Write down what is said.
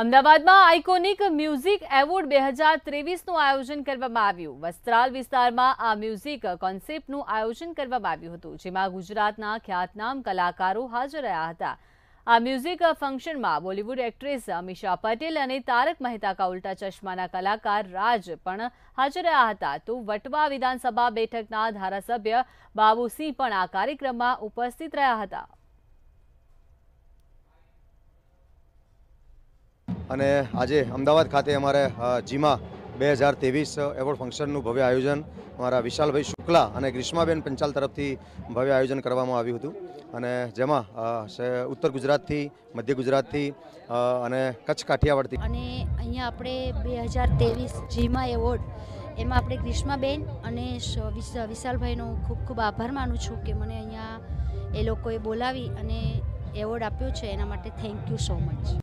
અમદાવાદમાં iconic music award બે હજાર ત્રેવીસનું આયોજન કરવામાં આવ્યું વસ્ત્રાલ વિસ્તારમાં આ મ્યુઝિક કોન્સેપ્ટનું આયોજન કરવામાં આવ્યું હતું જેમાં ગુજરાતના ખ્યાતનામ કલાકારો હાજર રહ્યા હતા આ મ્યુઝિક ફંક્શનમાં બોલિવૂડ એક્ટ્રેસ અમિશા પટેલ અને તારક મહેતા કા ઉલ્ટા ચશ્માના કલાકાર રાજ પણ હાજર રહ્યા હતા તો વટવા વિધાનસભા બેઠકના ધારાસભ્ય બાબુસિંહ પણ આ કાર્યક્રમમાં ઉપસ્થિત રહ્યા હતા અને આજે અમદાવાદ ખાતે અમારે જીમાં બે હજાર ત્રેવીસ એવોર્ડ ફંક્શનનું ભવ્ય આયોજન અમારા વિશાલભાઈ શુક્લા અને ગ્રીષ્માબેન પંચાલ તરફથી ભવ્ય આયોજન કરવામાં આવ્યું હતું અને જેમાં ઉત્તર ગુજરાતથી મધ્ય ગુજરાતથી અને કચ્છ કાઠિયાવાડથી અને અહીંયા આપણે બે હજાર ત્રેવીસ જીમા એવોર્ડ એમાં આપણે ગ્રીષ્માબેન અને વિશાલભાઈનો ખૂબ ખૂબ આભાર માનું છું કે મને અહીંયા એ લોકોએ બોલાવી અને એવોર્ડ આપ્યો છે એના માટે થેન્ક યુ સો મચ